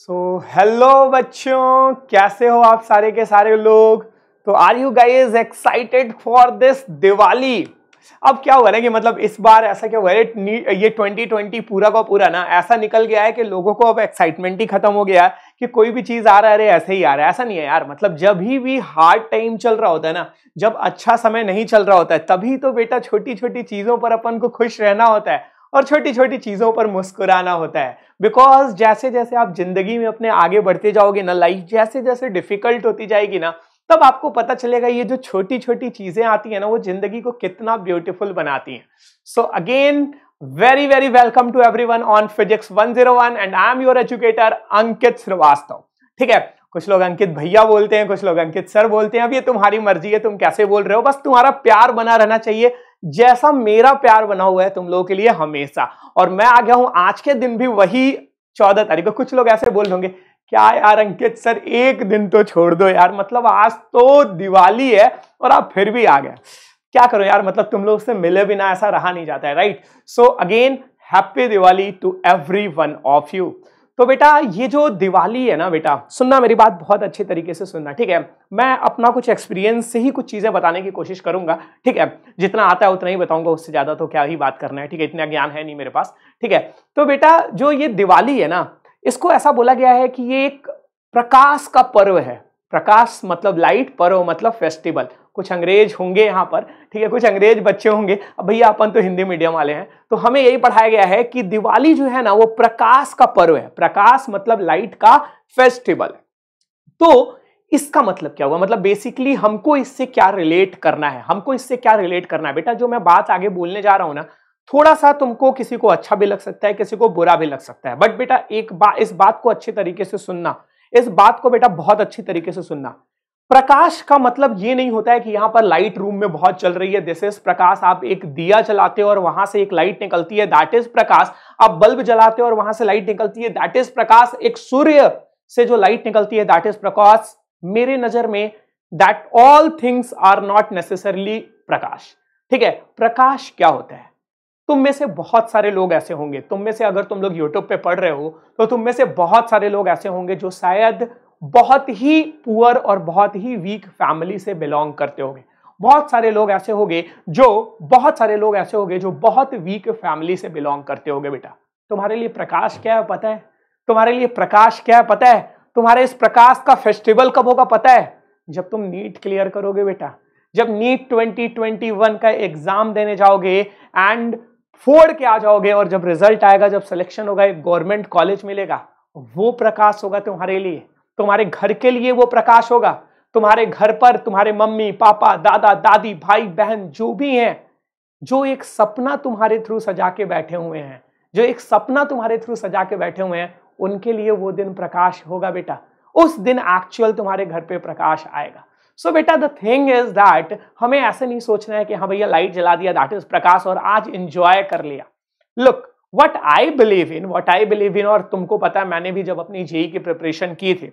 सो so, hello बच्चों कैसे हो आप सारे के सारे लोग तो are you guys excited for this Diwali अब क्या हुआ ना कि मतलब इस बार ऐसा क्या हुआ है ये 2020 पूरा का पूरा ना ऐसा निकल गया है कि लोगों को अब एक्साइटमेंट ही खत्म हो गया है कि कोई भी चीज़ आ रहा है अरे ऐसे ही आ रहा है ऐसा नहीं है यार मतलब जब ही भी हार्ड टाइम चल रहा होता है ना जब अच्छा समय नहीं चल रहा होता है तभी तो बेटा छोटी छोटी चीज़ों पर अपन को खुश रहना होता है और छोटी छोटी चीज़ों पर मुस्कुराना होता है बिकॉज जैसे जैसे आप जिंदगी में अपने आगे बढ़ते जाओगे ना लाइफ जैसे जैसे डिफिकल्ट होती जाएगी ना तब आपको पता चलेगा ये जो छोटी छोटी चीज़ें आती है ना वो जिंदगी को कितना ब्यूटिफुल बनाती हैं so again very very welcome to every everyone on physics one zero one and I am your educator Ankit Srivastava ठीक है कुछ लोग अंकित भैया बोलते हैं कुछ लोग अंकित सर बोलते हैं अब ये तुम्हारी मर्जी है तुम कैसे बोल रहे हो बस तुम्हारा प्यार बना रहना चाहिए जैसा मेरा प्यार बना हुआ है तुम लोगों के लिए हमेशा और मैं आ गया हूं आज के दिन भी वही चौदह तारीख को कुछ लोग ऐसे बोल रहे होंगे क्या यार अंकित सर एक दिन तो छोड़ दो यार मतलब आज तो दिवाली है और आप फिर भी आ गए क्या करो यार मतलब तुम लोग से मिले बिना ऐसा रहा नहीं जाता है right so again happy Diwali to every one of you तो बेटा ये जो दिवाली है ना बेटा सुनना मेरी बात बहुत अच्छे तरीके से सुनना ठीक है मैं अपना कुछ एक्सपीरियंस से ही कुछ चीज़ें बताने की कोशिश करूंगा ठीक है जितना आता है उतना ही बताऊंगा उससे ज़्यादा तो क्या ही बात करना है ठीक है इतना ज्ञान है नहीं मेरे पास ठीक है तो बेटा जो ये दिवाली है ना इसको ऐसा बोला गया है कि ये एक प्रकाश का पर्व है प्रकाश मतलब लाइट पर्व मतलब फेस्टिवल कुछ अंग्रेज होंगे यहाँ पर ठीक है कुछ अंग्रेज बच्चे होंगे अब भैया अपन तो हिंदी मीडियम वाले हैं तो हमें यही पढ़ाया गया है कि दिवाली जो है ना वो प्रकाश का पर्व है प्रकाश मतलब लाइट का फेस्टिवल तो इसका मतलब क्या होगा मतलब बेसिकली हमको इससे क्या रिलेट करना है हमको इससे क्या रिलेट करना है बेटा जो मैं बात आगे बोलने जा रहा हूं ना थोड़ा सा तुमको किसी को अच्छा भी लग सकता है किसी को बुरा भी लग सकता है बट बेटा एक बात इस बात को अच्छे तरीके से सुनना इस बात को बेटा बहुत अच्छी तरीके से सुनना प्रकाश का मतलब ये नहीं होता है कि यहाँ पर लाइट रूम में बहुत चल रही है दिस इज प्रकाश आप एक दिया जलाते हो और वहां से एक लाइट निकलती है दैट इज प्रकाश आप बल्ब जलाते हो और वहां से लाइट निकलती है दैट इज प्रकाश एक सूर्य से जो लाइट निकलती है दैट इज प्रकाश मेरे नजर में that all things are not necessarily प्रकाश ठीक है प्रकाश क्या होता है तुम में से बहुत सारे लोग ऐसे होंगे तुम में से अगर तुम लोग यूट्यूब पे पढ़ रहे हो तो तुम में से बहुत सारे लोग ऐसे होंगे जो शायद बहुत ही पुअर और बहुत ही वीक फैमिली से बिलोंग करते होंगे बहुत सारे लोग ऐसे होंगे जो बहुत सारे लोग ऐसे होंगे जो बहुत वीक फैमिली से बिलोंग करते होंगे बेटा तुम्हारे लिए प्रकाश क्या है पता है तुम्हारे लिए प्रकाश क्या है पता है तुम्हारे इस प्रकाश का फेस्टिवल कब होगा पता है जब तुम नीट क्लियर करोगे बेटा जब नीट 2021 का एग्जाम देने जाओगे एंड फोड़ के आ जाओगे और जब रिजल्ट आएगा जब सिलेक्शन होगा एक गवर्नमेंट कॉलेज मिलेगा वो प्रकाश होगा तुम्हारे लिए तुम्हारे घर के लिए वो प्रकाश होगा तुम्हारे घर पर तुम्हारे मम्मी पापा दादा दादी भाई बहन जो भी हैं जो एक सपना तुम्हारे थ्रू सजा के बैठे हुए हैं जो एक सपना तुम्हारे थ्रू सजा के बैठे हुए हैं उनके लिए वो दिन प्रकाश होगा बेटा उस दिन एक्चुअल तुम्हारे घर पे प्रकाश आएगा सो बेटा द थिंग इज दैट हमें ऐसे नहीं सोचना है कि हाँ भैया लाइट जला दिया दैट इज प्रकाश और आज इंजॉय कर लिया look what I believe in what I believe in और तुमको पता है मैंने भी जब अपनी जेई e e की प्रिपरेशन की थी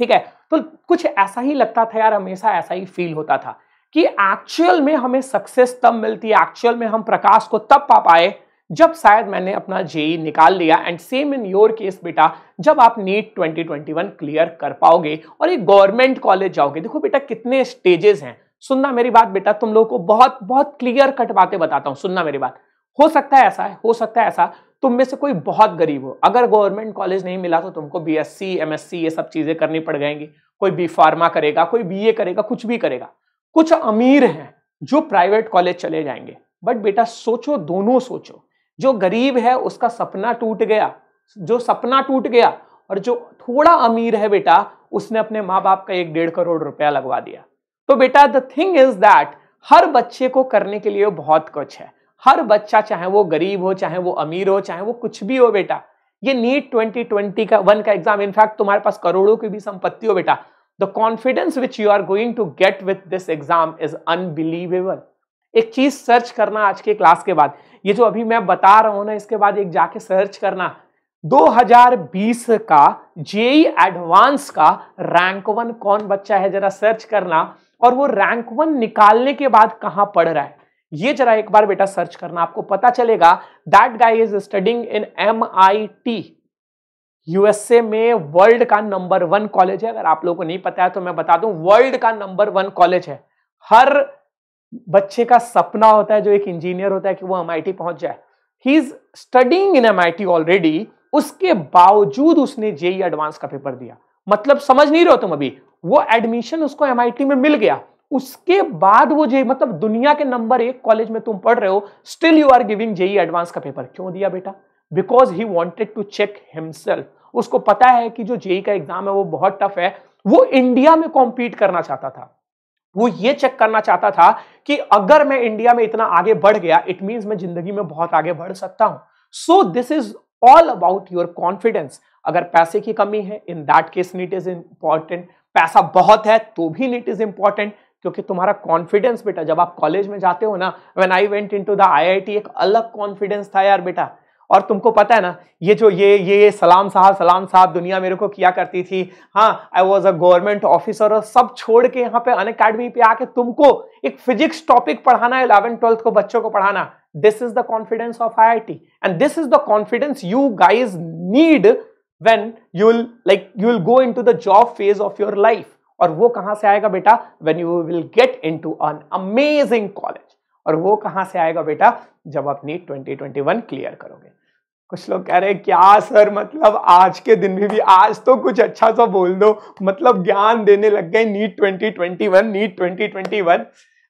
ठीक है तो कुछ ऐसा ही लगता था यार हमेशा ऐसा ही फील होता था कि एक्चुअल में हमें सक्सेस तब मिलती है एक्चुअल में हम प्रकाश को तब पा पाए जब शायद मैंने अपना जेई e निकाल लिया and same in your case बेटा जब आप नीट 2021 क्लियर कर पाओगे और एक गवर्नमेंट कॉलेज जाओगे देखो बेटा कितने स्टेजेस हैं सुनना मेरी बात बेटा तुम लोगों को बहुत बहुत क्लियर कट बातें बताता हूँ सुनना मेरी बात हो सकता है ऐसा है हो सकता है ऐसा तुम में से कोई बहुत गरीब हो अगर गवर्नमेंट कॉलेज नहीं मिला तो तुमको बी एस सी ये सब चीज़ें करनी पड़ जाएंगी कोई बी फार्मा करेगा कोई बी करेगा कुछ भी करेगा कुछ अमीर हैं जो प्राइवेट कॉलेज चले जाएंगे बट बेटा सोचो दोनों सोचो जो गरीब है उसका सपना टूट गया जो सपना टूट गया और जो थोड़ा अमीर है बेटा उसने अपने माँ बाप का एक डेढ़ करोड़ रुपया लगवा दिया तो बेटा द थिंग इज दैट हर बच्चे को करने के लिए बहुत कुछ है हर बच्चा चाहे वो गरीब हो चाहे वो अमीर हो चाहे वो कुछ भी हो बेटा ये नीट ट्वेंटी ट्वेंटी का वन का एग्जाम इनफैक्ट तुम्हारे पास करोड़ों की भी संपत्ति हो बेटा the confidence which you are going to get with this exam is unbelievable एक चीज सर्च करना आज के क्लास के बाद ये जो अभी मैं बता रहा हूं ना इसके बाद एक जाके सर्च करना 2020 का जेई एडवांस का रैंक वन कौन बच्चा है जरा सर्च करना और वो रैंक वन निकालने के बाद कहां पढ़ रहा है ये जरा एक बार बेटा सर्च करना आपको पता चलेगा that guy is studying in M I T USA में वर्ल्ड का नंबर वन कॉलेज है अगर आप लोगों को नहीं पता है तो मैं बता दूं वर्ल्ड का नंबर वन कॉलेज है हर बच्चे का सपना होता है जो एक इंजीनियर होता है कि वो एम आई पहुंच जाए ही is studying in M I already उसके बावजूद उसने जेई एडवांस e का पेपर दिया मतलब समझ नहीं रहे हो तुम अभी वो एडमिशन उसको एम में मिल गया उसके बाद वो जे मतलब दुनिया के नंबर एक कॉलेज में तुम पढ़ रहे हो still you are giving JEE advance का पेपर क्यों दिया बेटा because he wanted to check himself उसको पता है कि जो जेई का एग्जाम है वो बहुत टफ है वो इंडिया में कॉम्पीट करना चाहता था वो ये चेक करना चाहता था कि अगर मैं इंडिया में इतना आगे बढ़ गया इट मीन मैं जिंदगी में बहुत आगे बढ़ सकता हूं so this is all about your confidence अगर पैसे की कमी है in that case NEET is important पैसा बहुत है तो भी नीट इज इंपॉर्टेंट क्योंकि तुम्हारा कॉन्फिडेंस बेटा जब आप कॉलेज में जाते हो ना when I went into the IIT एक अलग कॉन्फिडेंस था यार बेटा और तुमको पता है ना ये जो ये ये सलाम साहब सलाम साहब दुनिया मेरे को किया करती थी हाँ I was a government officer और सब छोड़ के यहाँ पे अन अकेडमी पे आके तुमको एक फिजिक्स टॉपिक पढ़ाना इलेवन ट्वेल्थ को बच्चों को पढ़ाना this is the confidence of I I T and this is the confidence you guys need when you'll like you'll go in to the job phase of your life और वो कहां से आएगा बेटा when you will get in to an amazing college और वो कहां से आएगा बेटा जब आप नीट वन क्लियर करोगे कुछ लोग कह रहे हैं क्या सर मतलब आज के दिन में भी आज तो कुछ अच्छा सा बोल दो मतलब ज्ञान देने लग गए NEET twenty one NEET one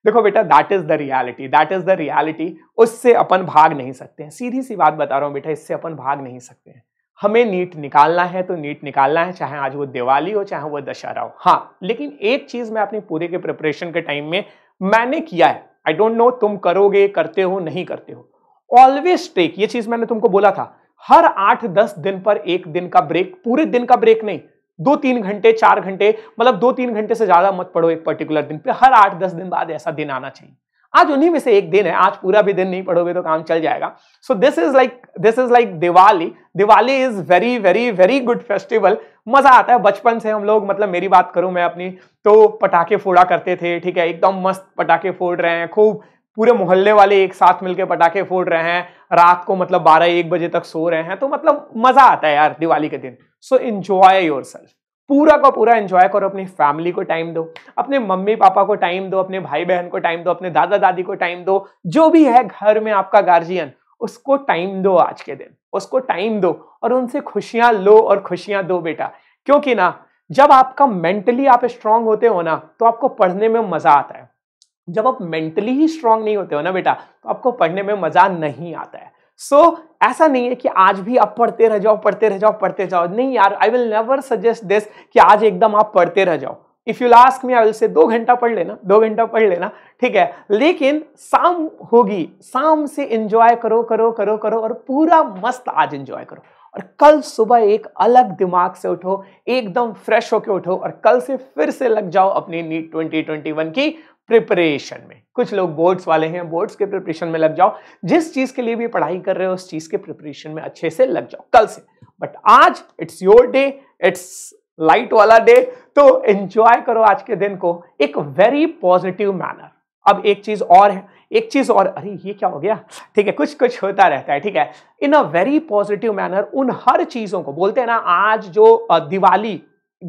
देखो बेटा that is the reality that is the reality उससे अपन भाग नहीं सकते हैं सीधी सी बात बता रहा हूँ बेटा इससे अपन भाग नहीं सकते हैं हमें नीट निकालना है तो नीट निकालना है चाहे आज वो दिवाली हो चाहे वो दशहरा हो हाँ लेकिन एक चीज़ मैं अपनी पूरे के प्रिपरेशन के टाइम में मैंने किया है आई डोंट नो तुम करोगे करते हो नहीं करते हो ऑलवेज टेक ये चीज़ मैंने तुमको बोला था हर आठ दस दिन पर एक दिन का ब्रेक पूरे दिन का ब्रेक नहीं दो तीन घंटे चार घंटे मतलब दो तीन घंटे से ज़्यादा मत पढ़ो एक पर्टिकुलर दिन पे हर आठ दस दिन बाद ऐसा दिन आना चाहिए आज उन्हीं में से एक दिन है आज पूरा भी दिन नहीं पढ़ोगे तो काम चल जाएगा so this is like this is like Diwali Diwali is very very very good festival मजा आता है बचपन से हम लोग मतलब मेरी बात करूं मैं अपनी तो पटाखे फोड़ा करते थे ठीक है एकदम मस्त पटाखे फोड़ रहे हैं खूब पूरे मोहल्ले वाले एक साथ मिलकर पटाखे फोड़ रहे हैं रात को मतलब बारह एक बजे तक सो रहे हैं तो मतलब मजा आता है यार दिवाली के दिन सो इन्जॉय योर सेल्फ पूरा का पूरा एंजॉय करो अपनी फैमिली को टाइम दो अपने मम्मी पापा को टाइम दो अपने भाई बहन को टाइम दो अपने दादा दादी को टाइम दो जो भी है घर में आपका गार्जियन उसको टाइम दो आज के दिन उसको टाइम दो और उनसे खुशियां लो और खुशियां दो बेटा क्योंकि ना जब आपका मेंटली आप स्ट्रांग होते हो ना तो आपको पढ़ने में मजा आता है जब आप मेंटली ही स्ट्रांग नहीं होते हो ना बेटा तो आपको पढ़ने में मजा नहीं आता है सो so, ऐसा नहीं है कि आज भी आप पढ़ते रह जाओ पढ़ते रह जाओ पढ़ते जाओ नहीं यार I will never suggest this कि आज एकदम आप पढ़ते रह जाओ इफ़ यू लास्ट में आई विल से दो घंटा पढ़ लेना दो घंटा पढ़ लेना ठीक है लेकिन शाम होगी शाम से इंजॉय करो करो करो करो और पूरा मस्त आज इंजॉय करो और कल सुबह एक अलग दिमाग से उठो एकदम फ्रेश होकर उठो और कल से फिर से लग जाओ अपनी नीट 2021 की प्रिपरेशन में कुछ लोग बोर्ड्स वाले हैं बोर्ड्स के प्रिपरेशन में लग जाओ जिस चीज के लिए भी पढ़ाई कर रहे हो उस चीज के प्रिपरेशन में अच्छे से लग जाओ कल से बट आज it's your day it's light वाला डे तो एंजॉय करो आज के दिन को एक वेरी पॉजिटिव मैनर अब एक चीज और है एक चीज और अरे ये क्या हो गया ठीक है कुछ कुछ होता रहता है ठीक है in a very positive manner उन हर चीजों को बोलते हैं ना आज जो दिवाली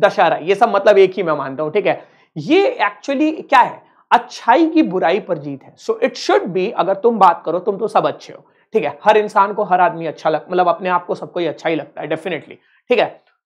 दशहरा ये सब मतलब एक ही मैं मानता हूं ठीक है ये एक्चुअली क्या है अच्छाई की बुराई पर जीत है सो इट शुड बी अगर तुम बात करो तुम तो सब अच्छे हो ठीक है हर इंसान को हर आदमी अच्छा लग मतलब अपने आप को सबको ही अच्छा ही लगता है डेफिनेटली ठीक है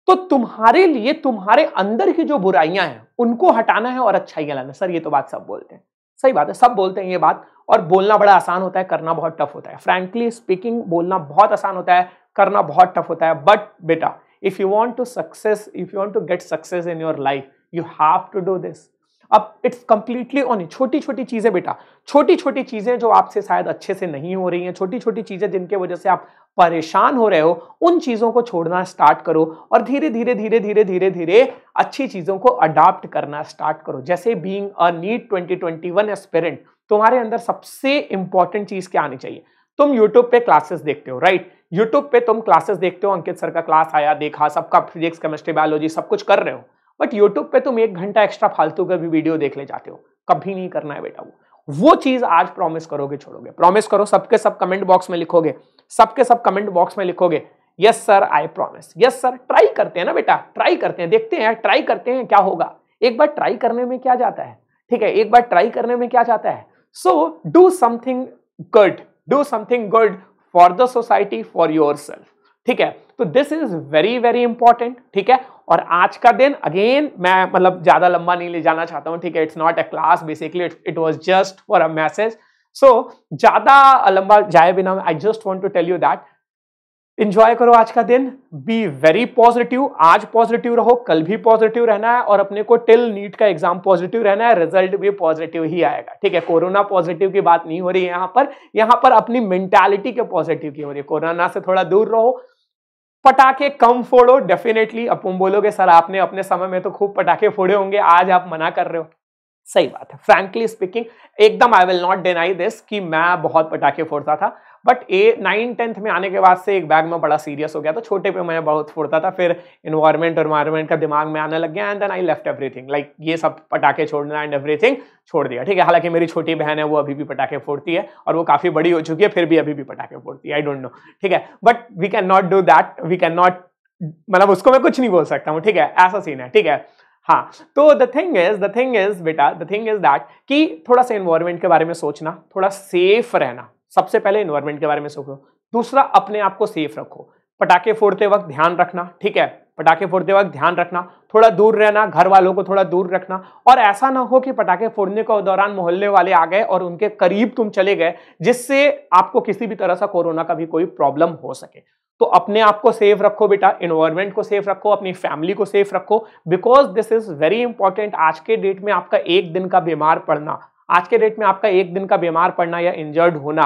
तो तुम्हारे लिए तुम्हारे अंदर की जो बुराइयां हैं उनको हटाना है और अच्छाइयां लाना सर ये तो बात सब बोलते हैं सही बात है सब बोलते हैं ये बात और बोलना बड़ा आसान होता है करना बहुत टफ होता है फ्रेंकली स्पीकिंग बोलना बहुत आसान होता है करना बहुत टफ होता है बट बेटा if you want to success if you want to get success in your life you have to do this अब इट्स कंप्लीटली ऑन छोटी छोटी चीज़ें बेटा छोटी छोटी चीज़ें जो आपसे शायद अच्छे से नहीं हो रही हैं छोटी छोटी चीज़ें जिनके वजह से आप परेशान हो रहे हो उन चीज़ों को छोड़ना स्टार्ट करो और धीरे धीरे धीरे धीरे धीरे धीरे अच्छी चीज़ों को अडाप्ट करना स्टार्ट करो जैसे being a NEET one aspirant तुम्हारे अंदर सबसे इंपॉर्टेंट चीज़ क्या आनी चाहिए तुम यूट्यूब पे क्लासेस देखते हो राइट यूट्यूब पे तुम क्लासेस देखते हो अंकित सर का क्लास आया देखा सबका फिजिक्स केमिस्ट्री बायोलॉजी सब कुछ कर रहे हो बट यूट्यूब पे तुम एक घंटा एक्स्ट्रा फालतू का भी वीडियो देख ले जाते हो कभी नहीं करना है बेटा वो वो चीज आज प्रॉमिस करोगे छोड़ोगे प्रॉमिस करो सबके सब कमेंट बॉक्स में लिखोगे सबके सब कमेंट बॉक्स में लिखोगे yes sir I promise yes sir try करते हैं ना बेटा ट्राई करते हैं देखते हैं ट्राई करते हैं क्या होगा एक बार ट्राई करने में क्या जाता है ठीक है एक बार ट्राई करने में क्या जाता है so do something good do something good for the society for your ठीक है तो this is very very important ठीक है और आज का दिन अगेन मैं मतलब ज़्यादा लंबा नहीं ले जाना चाहता हूँ ठीक है it's not a class basically it was just for a message so ज़्यादा लंबा जाए बिना I just want to tell you that enjoy करो आज का दिन बी वेरी पॉजिटिव आज पॉजिटिव रहो कल भी पॉजिटिव रहना है और अपने को टिल नीट का एग्जाम पॉजिटिव रहना है रिजल्ट भी पॉजिटिव ही आएगा ठीक है कोरोना पॉजिटिव की बात नहीं हो रही है यहां पर यहां पर अपनी मेंटालिटी के पॉजिटिव की हो रही है कोरोना से थोड़ा दूर रहो पटाखे कम फोड़ो डेफिनेटली अब तुम बोलोगे सर आपने अपने समय में तो खूब पटाखे फोड़े होंगे आज आप मना कर रहे हो सही बात है फ्रेंकली स्पीकिंग एकदम I will not deny this कि मैं बहुत पटाखे फोड़ता था बट ए नाइन टेंथ में आने के बाद से एक बैग में बड़ा सीरियस हो गया था तो छोटे पे मैं बहुत फोड़ता था फिर इन्वायरमेंट इन्वायरमेंट का दिमाग में आने लग गया and then I left everything like ये सब पटाखे छोड़ना एंड एवरीथिंग छोड़ दिया ठीक है हालांकि मेरी छोटी बहन है वो अभी भी पटाखे फोड़ती है और वो काफ़ी बड़ी हो चुकी है फिर भी अभी भी पटाखे फोड़ती है आई डोंट नो ठीक है but we can not do that we can not मतलब उसको मैं कुछ नहीं बोल सकता हूँ ठीक है ऐसा सीन है ठीक है हाँ तो the thing is the thing is बेटा द थिंग इज दैट कि थोड़ा सा इन्वायरमेंट के बारे में सोचना थोड़ा सेफ रहना सबसे पहले इन्वायरमेंट के बारे में सोचो दूसरा अपने आप को सेफ रखो पटाखे फोड़ते वक्त ध्यान रखना ठीक है पटाखे फोड़ते वक्त ध्यान रखना थोड़ा दूर रहना घर वालों को थोड़ा दूर रखना और ऐसा ना हो कि पटाखे फोड़ने के दौरान मोहल्ले वाले आ गए और उनके करीब तुम चले गए जिससे आपको किसी भी तरह से कोरोना का भी कोई प्रॉब्लम हो सके तो अपने आप को सेफ रखो बेटा इन्वायरमेंट को सेफ रखो अपनी फैमिली को सेफ रखो because this is very important आज के डेट में आपका एक दिन का बीमार पड़ना आज के डेट में आपका एक दिन का बीमार पड़ना या इंजर्ड होना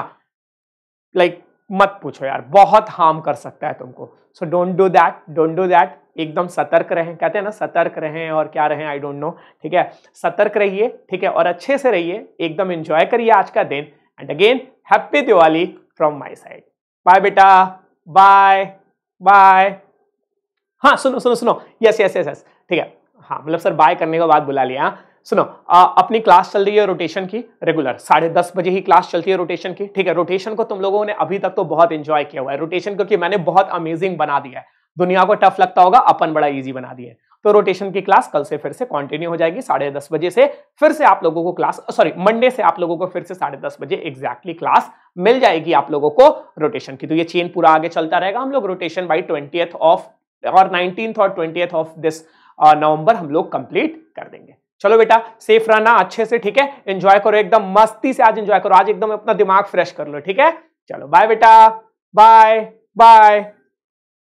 लाइक मत पूछो यार बहुत हार्म कर सकता है तुमको so don't do that don't do that एकदम सतर्क रहें कहते हैं ना सतर्क रहें और क्या रहें आई डोंट नो ठीक है सतर्क रहिए ठीक है और अच्छे से रहिए एकदम इंजॉय करिए आज का दिन and again happy Diwali from my side bye बेटा बाय बाय हाँ सुनो सुनो सुनो यस यस यस यस ठीक है हाँ मतलब सर बाय करने के बाद बुला लिया सुनो आ, अपनी क्लास चल रही है रोटेशन की रेगुलर साढ़े दस बजे ही क्लास चलती है रोटेशन की ठीक है रोटेशन को तुम लोगों ने अभी तक तो बहुत एंजॉय किया हुआ है रोटेशन क्योंकि मैंने बहुत अमेजिंग बना दिया है दुनिया को टफ लगता होगा अपन बड़ा ईजी बना दिया है तो रोटेशन की क्लास कल से फिर से कंटिन्यू हो जाएगी साढ़े दस बजे से फिर से आप लोगों को क्लास सॉरी मंडे से आप लोगों को फिर से साढ़े दस बजे एग्जैक्टली क्लास मिल जाएगी आप लोगों को रोटेशन की तो ये चेन पूरा आगे चलता रहेगा हम लोग रोटेशन बाई ट्वेंटी ऑफ और नाइनटीन और ट्वेंटी ऑफ दिस नवंबर हम लोग कंप्लीट कर देंगे चलो बेटा सेफ रहना अच्छे से ठीक है एंजॉय करो एकदम मस्ती से आज एंजॉय करो आज एकदम अपना दिमाग फ्रेश कर लो ठीक है चलो बाय बेटा बाय बाय